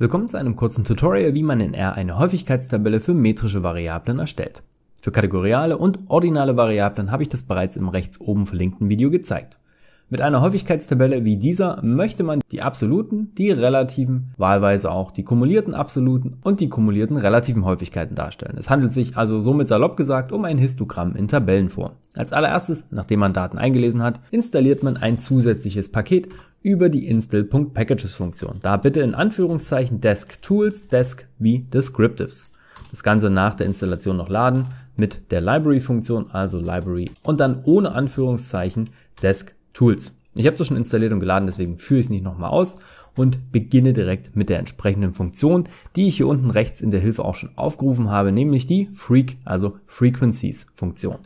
Willkommen zu einem kurzen Tutorial, wie man in R eine Häufigkeitstabelle für metrische Variablen erstellt. Für kategoriale und ordinale Variablen habe ich das bereits im rechts oben verlinkten Video gezeigt. Mit einer Häufigkeitstabelle wie dieser möchte man die absoluten, die relativen, wahlweise auch die kumulierten absoluten und die kumulierten relativen Häufigkeiten darstellen. Es handelt sich also somit salopp gesagt um ein Histogramm in Tabellenform. Als allererstes, nachdem man Daten eingelesen hat, installiert man ein zusätzliches Paket über die install.packages-Funktion. Da bitte in Anführungszeichen desk tools, desk wie descriptives. Das Ganze nach der Installation noch laden mit der Library-Funktion, also Library und dann ohne Anführungszeichen desk Tools. Ich habe das schon installiert und geladen, deswegen führe ich es nicht nochmal aus und beginne direkt mit der entsprechenden Funktion, die ich hier unten rechts in der Hilfe auch schon aufgerufen habe, nämlich die Freak, also Frequencies Funktion.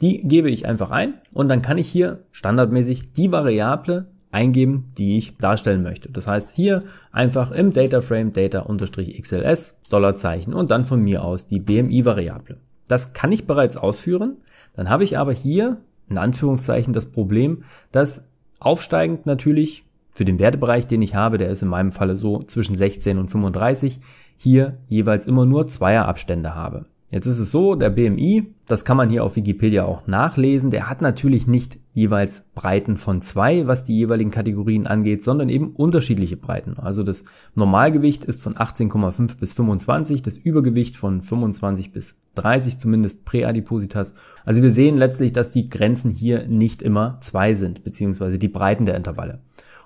Die gebe ich einfach ein und dann kann ich hier standardmäßig die Variable eingeben, die ich darstellen möchte. Das heißt hier einfach im Dataframe data-xls Dollarzeichen und dann von mir aus die BMI-Variable. Das kann ich bereits ausführen. Dann habe ich aber hier in Anführungszeichen das Problem, dass aufsteigend natürlich für den Wertebereich, den ich habe, der ist in meinem Falle so zwischen 16 und 35, hier jeweils immer nur Zweierabstände habe. Jetzt ist es so, der BMI, das kann man hier auf Wikipedia auch nachlesen, der hat natürlich nicht jeweils Breiten von zwei, was die jeweiligen Kategorien angeht, sondern eben unterschiedliche Breiten. Also das Normalgewicht ist von 18,5 bis 25, das Übergewicht von 25 bis 30, zumindest Präadipositas. Also wir sehen letztlich, dass die Grenzen hier nicht immer zwei sind, beziehungsweise die Breiten der Intervalle.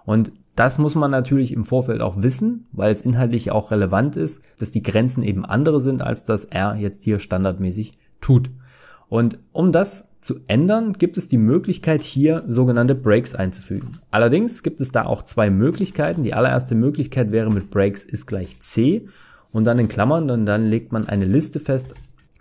Und das muss man natürlich im Vorfeld auch wissen, weil es inhaltlich auch relevant ist, dass die Grenzen eben andere sind, als das R jetzt hier standardmäßig tut. Und um das zu ändern, gibt es die Möglichkeit, hier sogenannte Breaks einzufügen. Allerdings gibt es da auch zwei Möglichkeiten. Die allererste Möglichkeit wäre mit Breaks ist gleich C und dann in Klammern und dann legt man eine Liste fest,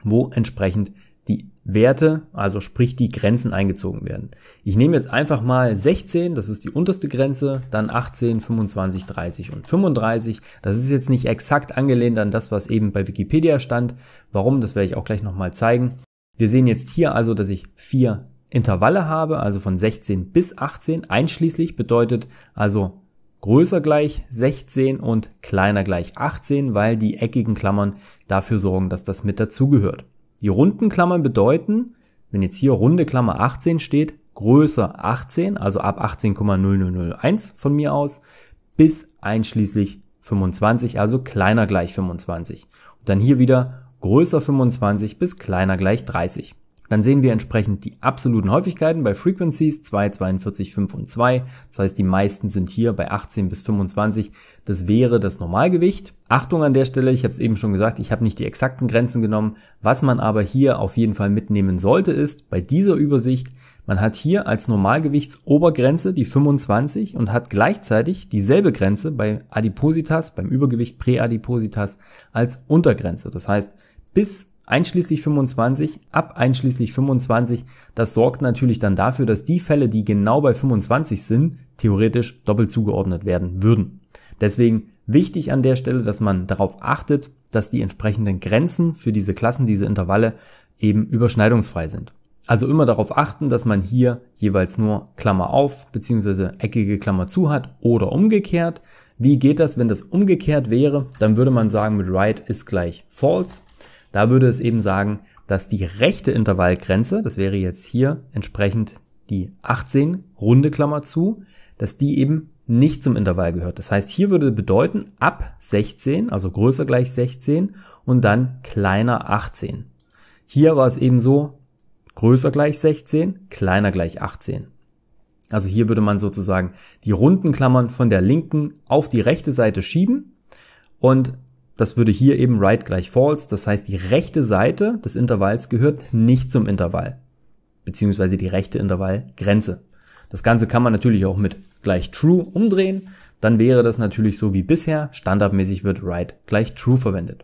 wo entsprechend die Werte, also sprich die Grenzen eingezogen werden. Ich nehme jetzt einfach mal 16, das ist die unterste Grenze, dann 18, 25, 30 und 35. Das ist jetzt nicht exakt angelehnt an das, was eben bei Wikipedia stand. Warum, das werde ich auch gleich nochmal zeigen. Wir sehen jetzt hier also, dass ich vier Intervalle habe, also von 16 bis 18 einschließlich bedeutet also größer gleich 16 und kleiner gleich 18, weil die eckigen Klammern dafür sorgen, dass das mit dazugehört. Die runden Klammern bedeuten, wenn jetzt hier runde Klammer 18 steht, größer 18, also ab 18,0001 von mir aus, bis einschließlich 25, also kleiner gleich 25. Und dann hier wieder größer 25 bis kleiner gleich 30. Dann sehen wir entsprechend die absoluten Häufigkeiten bei Frequencies 2, 42, 5 und 2. Das heißt, die meisten sind hier bei 18 bis 25. Das wäre das Normalgewicht. Achtung an der Stelle, ich habe es eben schon gesagt, ich habe nicht die exakten Grenzen genommen. Was man aber hier auf jeden Fall mitnehmen sollte, ist bei dieser Übersicht, man hat hier als Normalgewichtsobergrenze die 25 und hat gleichzeitig dieselbe Grenze bei Adipositas, beim Übergewicht Präadipositas als Untergrenze. Das heißt, bis einschließlich 25, ab einschließlich 25. Das sorgt natürlich dann dafür, dass die Fälle, die genau bei 25 sind, theoretisch doppelt zugeordnet werden würden. Deswegen wichtig an der Stelle, dass man darauf achtet, dass die entsprechenden Grenzen für diese Klassen, diese Intervalle eben überschneidungsfrei sind. Also immer darauf achten, dass man hier jeweils nur Klammer auf bzw. eckige Klammer zu hat oder umgekehrt. Wie geht das, wenn das umgekehrt wäre? Dann würde man sagen, mit right ist gleich false da würde es eben sagen, dass die rechte Intervallgrenze, das wäre jetzt hier entsprechend die 18, runde Klammer zu, dass die eben nicht zum Intervall gehört. Das heißt, hier würde bedeuten ab 16, also größer gleich 16 und dann kleiner 18. Hier war es eben so, größer gleich 16, kleiner gleich 18. Also hier würde man sozusagen die runden Klammern von der linken auf die rechte Seite schieben und das würde hier eben right gleich false, das heißt die rechte Seite des Intervalls gehört nicht zum Intervall, beziehungsweise die rechte Intervallgrenze. Das Ganze kann man natürlich auch mit gleich true umdrehen, dann wäre das natürlich so wie bisher, standardmäßig wird right gleich true verwendet.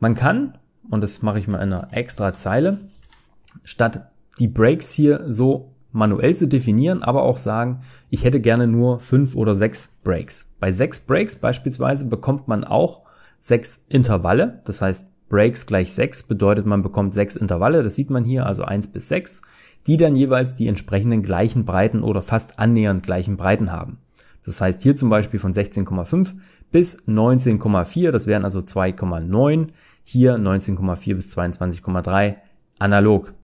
Man kann, und das mache ich mal in einer extra Zeile, statt die Breaks hier so manuell zu definieren, aber auch sagen, ich hätte gerne nur fünf oder sechs Breaks. Bei sechs Breaks beispielsweise bekommt man auch sechs Intervalle. Das heißt, Breaks gleich sechs bedeutet, man bekommt sechs Intervalle. Das sieht man hier, also eins bis sechs, die dann jeweils die entsprechenden gleichen Breiten oder fast annähernd gleichen Breiten haben. Das heißt hier zum Beispiel von 16,5 bis 19,4, das wären also 2,9, hier 19,4 bis 22,3 analog.